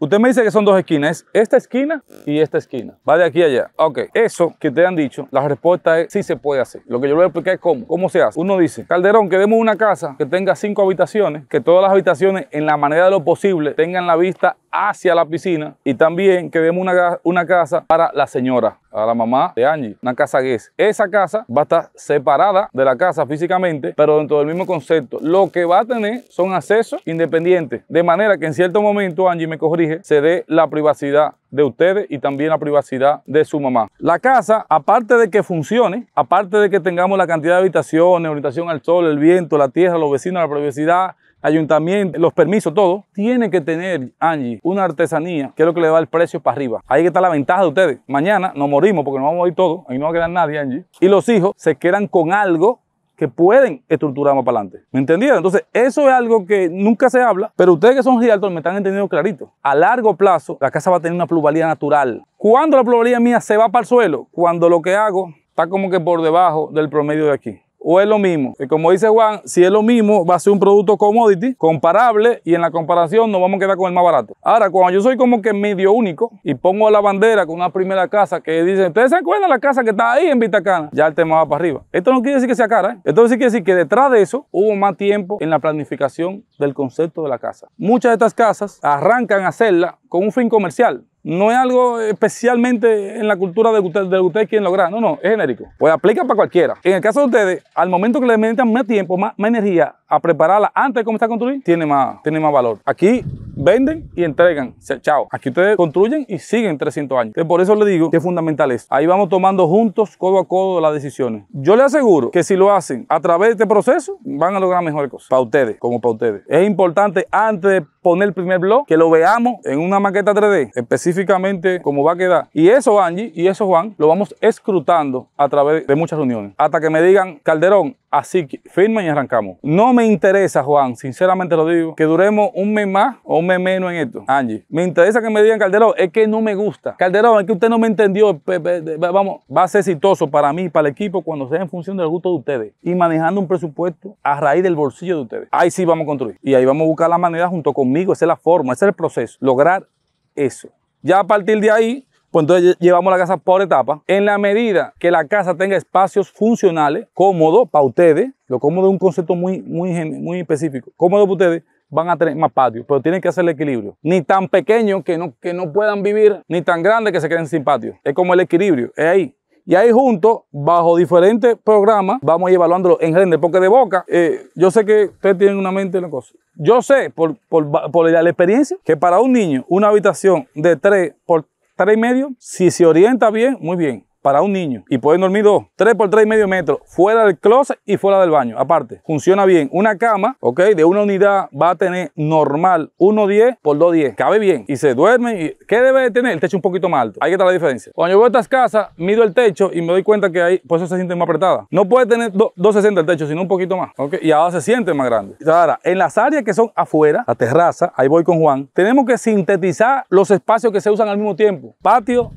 Usted me dice que son dos esquinas, esta esquina y esta esquina. Va de aquí a allá. Ok, eso que te han dicho, la respuesta es sí se puede hacer. Lo que yo le voy a explicar es cómo. ¿Cómo se hace? Uno dice, Calderón, que una casa que tenga cinco habitaciones, que todas las habitaciones, en la manera de lo posible, tengan la vista hacia la piscina y también que una casa para la señora a la mamá de Angie, una casa es Esa casa va a estar separada de la casa físicamente, pero dentro del mismo concepto. Lo que va a tener son accesos independientes, de manera que en cierto momento, Angie me corrige, se dé la privacidad de ustedes y también la privacidad de su mamá. La casa, aparte de que funcione, aparte de que tengamos la cantidad de habitaciones, orientación al sol, el viento, la tierra, los vecinos, la privacidad, ayuntamiento, los permisos, todo, tiene que tener, Angie, una artesanía que es lo que le da el precio para arriba. Ahí está la ventaja de ustedes. Mañana nos morimos porque nos vamos a ir todos, ahí no va a quedar nadie, Angie. Y los hijos se quedan con algo que pueden estructurar más para adelante. ¿Me entendieron? Entonces, eso es algo que nunca se habla, pero ustedes que son realtors me están entendiendo clarito. A largo plazo, la casa va a tener una pluralidad natural. ¿Cuándo la pluralidad mía se va para el suelo? Cuando lo que hago está como que por debajo del promedio de aquí o es lo mismo. Y como dice Juan, si es lo mismo, va a ser un producto commodity, comparable, y en la comparación nos vamos a quedar con el más barato. Ahora, cuando yo soy como que medio único y pongo la bandera con una primera casa que dice, ¿ustedes se acuerdan la casa que está ahí en Vitacana? Ya el tema va para arriba. Esto no quiere decir que sea cara, ¿eh? Esto sí quiere decir que detrás de eso hubo más tiempo en la planificación del concepto de la casa. Muchas de estas casas arrancan a hacerla con un fin comercial no es algo especialmente en la cultura de ustedes de quien lograr, no, no, es genérico. Pues aplica para cualquiera. En el caso de ustedes, al momento que le metan más tiempo, más, energía a prepararla antes de comenzar a construir, tiene más, tiene más valor. Aquí venden y entregan. Chao. Aquí ustedes construyen y siguen 300 años. por eso le digo que es fundamental eso. Ahí vamos tomando juntos, codo a codo, las decisiones. Yo le aseguro que si lo hacen a través de este proceso, van a lograr mejores cosas. Para ustedes, como para ustedes. Es importante antes de poner el primer blog, que lo veamos en una maqueta 3D, específicamente cómo va a quedar. Y eso, Angie, y eso, Juan, lo vamos escrutando a través de muchas reuniones. Hasta que me digan, Calderón, Así que firmen y arrancamos. No me interesa, Juan, sinceramente lo digo, que duremos un mes más o un mes menos en esto. Angie, me interesa que me digan, Calderón, es que no me gusta. Calderón, es que usted no me entendió. Vamos, va a ser exitoso para mí, para el equipo, cuando sea en función del gusto de ustedes y manejando un presupuesto a raíz del bolsillo de ustedes. Ahí sí vamos a construir. Y ahí vamos a buscar la manera junto conmigo. Esa es la forma, ese es el proceso. Lograr eso. Ya a partir de ahí, pues entonces llevamos la casa por etapa. En la medida que la casa tenga espacios funcionales, cómodos para ustedes, lo cómodo es un concepto muy, muy, muy específico, cómodo para ustedes, van a tener más patio, pero tienen que hacer el equilibrio. Ni tan pequeño que no, que no puedan vivir, ni tan grande que se queden sin patio. Es como el equilibrio, es ahí. Y ahí juntos, bajo diferentes programas, vamos a ir evaluándolo en render. Porque de boca, eh, yo sé que ustedes tienen una mente en la cosa. Yo sé, por, por, la experiencia, que para un niño, una habitación de tres por tres y medio. Si se orienta bien, muy bien para un niño y pueden dormir dos, tres por tres y medio metro fuera del closet y fuera del baño. Aparte, funciona bien. Una cama, ok, de una unidad va a tener normal 1.10 por 2.10. Cabe bien y se duerme. Y... ¿Qué debe tener? El techo un poquito más alto. Ahí está la diferencia. Cuando yo voy a estas casas, mido el techo y me doy cuenta que ahí, por eso se siente más apretada. No puede tener 2.60 el techo, sino un poquito más, ok, y ahora se siente más grande. Ahora, en las áreas que son afuera, la terraza, ahí voy con Juan, tenemos que sintetizar los espacios que se usan al mismo tiempo. Patio,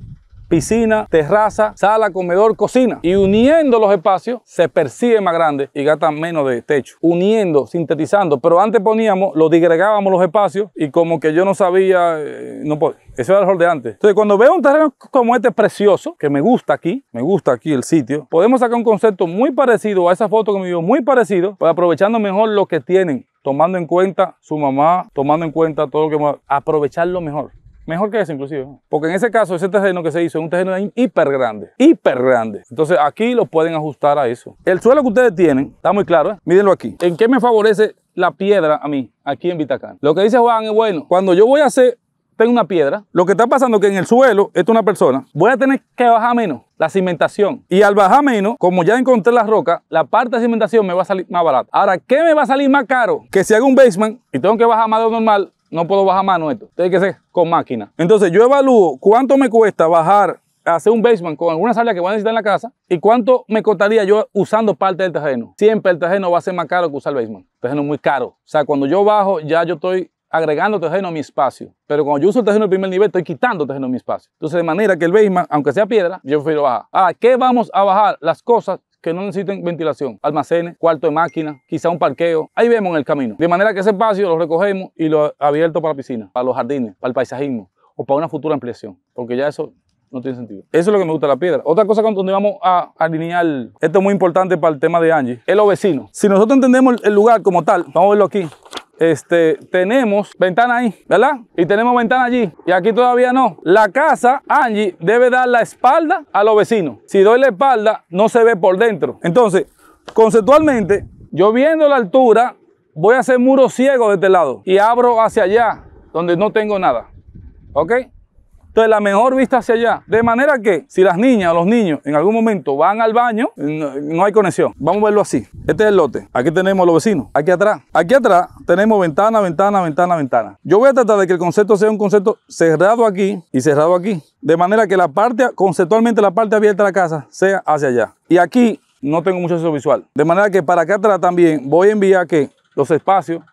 piscina, terraza, sala, comedor, cocina. Y uniendo los espacios se percibe más grande y gasta menos de techo. Uniendo, sintetizando. Pero antes poníamos, lo digregábamos los espacios y como que yo no sabía, eh, no podía. Eso era el de antes. Entonces, cuando veo un terreno como este precioso, que me gusta aquí, me gusta aquí el sitio, podemos sacar un concepto muy parecido a esa foto que me dio, muy parecido, pues aprovechando mejor lo que tienen, tomando en cuenta su mamá, tomando en cuenta todo lo que... Aprovecharlo mejor. Mejor que eso inclusive. Porque en ese caso, ese terreno que se hizo es un terreno hiper grande. Hiper grande. Entonces aquí lo pueden ajustar a eso. El suelo que ustedes tienen, está muy claro, ¿eh? mírenlo aquí. ¿En qué me favorece la piedra a mí? Aquí en Vitacán. Lo que dice Juan es bueno. Cuando yo voy a hacer tengo una piedra, lo que está pasando es que en el suelo, esta es una persona, voy a tener que bajar menos la cimentación. Y al bajar menos, como ya encontré la roca, la parte de cimentación me va a salir más barata. Ahora, ¿qué me va a salir más caro? Que si hago un basement y tengo que bajar más de lo normal, no puedo bajar mano esto. Tiene que ser con máquina. Entonces yo evalúo cuánto me cuesta bajar, hacer un basement con alguna salida que voy a necesitar en la casa y cuánto me costaría yo usando parte del terreno. Siempre el terreno va a ser más caro que usar el basement. El terreno muy caro. O sea, cuando yo bajo ya yo estoy agregando terreno a mi espacio. Pero cuando yo uso el terreno del primer nivel, estoy quitando terreno a mi espacio. Entonces, de manera que el basement, aunque sea piedra, yo prefiero bajar. ¿A ah, ¿qué vamos a bajar? Las cosas que no necesiten ventilación, almacenes, cuarto de máquina, quizá un parqueo. Ahí vemos en el camino. De manera que ese espacio lo recogemos y lo abierto para la piscina, para los jardines, para el paisajismo o para una futura ampliación, porque ya eso no tiene sentido. Eso es lo que me gusta la piedra. Otra cosa con donde vamos a alinear, esto es muy importante para el tema de Angie, es los vecinos. Si nosotros entendemos el lugar como tal, vamos a verlo aquí este, tenemos ventana ahí, ¿verdad? Y tenemos ventana allí. Y aquí todavía no. La casa, Angie, debe dar la espalda a los vecinos. Si doy la espalda, no se ve por dentro. Entonces, conceptualmente, yo viendo la altura, voy a hacer muro ciego de este lado. Y abro hacia allá, donde no tengo nada. ¿Ok? Entonces la mejor vista hacia allá. De manera que si las niñas o los niños en algún momento van al baño, no, hay conexión. Vamos a verlo así. Este es el lote. Aquí tenemos los vecinos. Aquí atrás. Aquí atrás tenemos ventana, ventana, ventana, ventana. Yo voy a tratar de que el concepto sea un concepto cerrado aquí y cerrado aquí. De manera que la parte, conceptualmente la parte abierta de la casa sea hacia allá. Y aquí no tengo mucho acceso visual. De manera que para acá atrás también voy a enviar que los espacios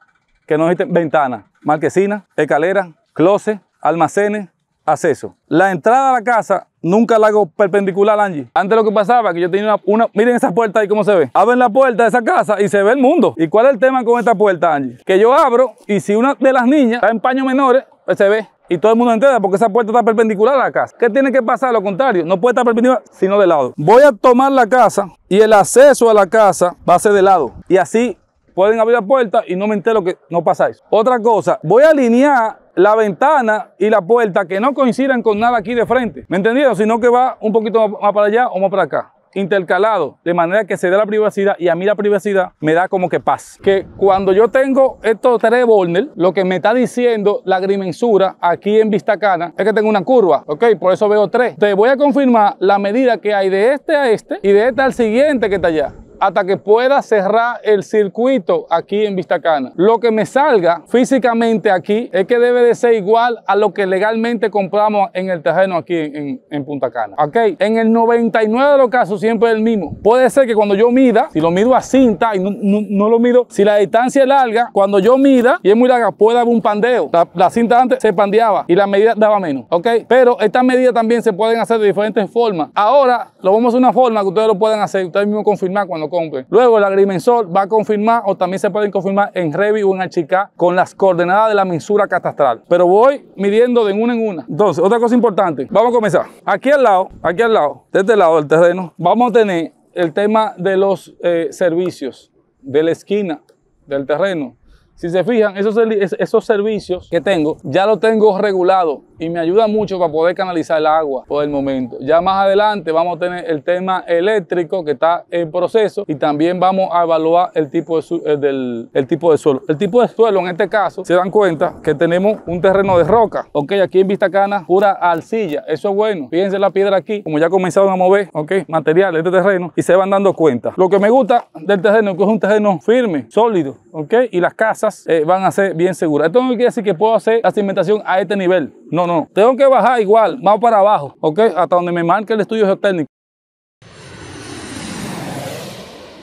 que no existen, ventanas, marquesinas, escaleras, closet, almacenes, acceso. La entrada a la casa nunca la hago perpendicular, Angie. Antes lo que pasaba que yo tenía una, Miren esa puerta ahí cómo se ve. Abren la puerta de esa casa y se ve el mundo. ¿Y cuál es el tema con esta puerta, Angie? Que yo abro y si una de las niñas está en paños menores, pues se ve. Y todo el mundo entera porque esa puerta está perpendicular a la casa. ¿Qué tiene que pasar? Lo contrario, no puede estar perpendicular, sino de lado. Voy a tomar la casa y el acceso a la casa va a ser de lado. Y así pueden abrir la puerta y no me entero que no pasáis. Otra cosa, voy a alinear la ventana y la puerta que no coincidan con nada aquí de frente. ¿Me entendieron? Sino que va un poquito más para allá o más para acá intercalado, de manera que se dé la privacidad y a mí la privacidad me da como que paz. Que cuando yo tengo estos tres bolner lo que me está diciendo la grimensura aquí en Vistacana es que tengo una curva, ¿ok? Por eso veo tres. Te voy a confirmar la medida que hay de este a este y de este al siguiente que está allá hasta que pueda cerrar el circuito aquí en Vistacana. Lo que me salga físicamente aquí es que debe de ser igual a lo que legalmente compramos en el terreno aquí en, Punta Cana. ¿Ok? En el 99 de los casos siempre es el mismo. Puede ser que cuando yo mida, si lo mido a cinta y no, lo mido, si la distancia es larga, cuando yo mida y es muy larga, puede haber un pandeo. La, cinta antes se pandeaba y la medida daba menos. ¿Ok? Pero estas medidas también se pueden hacer de diferentes formas. Ahora lo vamos a hacer una forma que ustedes lo pueden hacer, ustedes mismos confirmar cuando Luego el agrimensor va a confirmar o también se pueden confirmar en Revit o en HK con las coordenadas de la mensura catastral. Pero voy midiendo de una en una. Entonces, otra cosa importante. Vamos a comenzar. Aquí al lado, aquí al lado, de este lado del terreno, vamos a tener el tema de los eh, servicios de la esquina del terreno si se fijan, esos, esos servicios que tengo, ya lo tengo regulado y me ayuda mucho para poder canalizar el agua por el momento. Ya más adelante vamos a tener el tema eléctrico que está en proceso y también vamos a evaluar el tipo de, eh, del, tipo de suelo. El tipo de suelo en este caso, se dan cuenta que tenemos un terreno de roca. Ok, aquí en Vistacana, pura arcilla. Eso es bueno. Fíjense la piedra aquí, como ya comenzaron a mover, ok, materiales de este terreno y se van dando cuenta. Lo que me gusta del terreno es que es un terreno firme, sólido, ¿ok? Y las casas eh, van a ser bien seguras. Esto no quiere decir que puedo hacer la cimentación a este nivel. No, no. Tengo que bajar igual, más para abajo, ¿ok? Hasta donde me marque el estudio geotécnico.